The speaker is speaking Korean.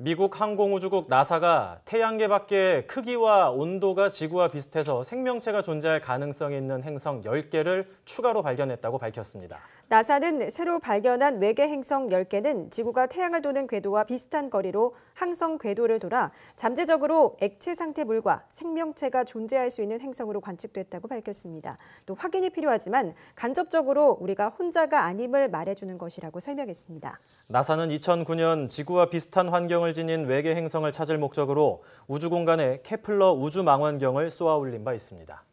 미국 항공우주국 나사가 태양계 밖에 크기와 온도가 지구와 비슷해서 생명체가 존재할 가능성이 있는 행성 10개를 추가로 발견했다고 밝혔습니다. 나사는 새로 발견한 외계 행성 10개는 지구가 태양을 도는 궤도와 비슷한 거리로 항성 궤도를 돌아 잠재적으로 액체 상태 물과 생명체가 존재할 수 있는 행성으로 관측됐다고 밝혔습니다. 또 확인이 필요하지만 간접적으로 우리가 혼자가 아님을 말해주는 것이라고 설명했습니다. 나사는 2009년 지구와 비슷한 환경을 특성을 지닌 외계 행성을 찾을 목적으로 우주공간에 케플러 우주망원경을 쏘아 올린 바 있습니다.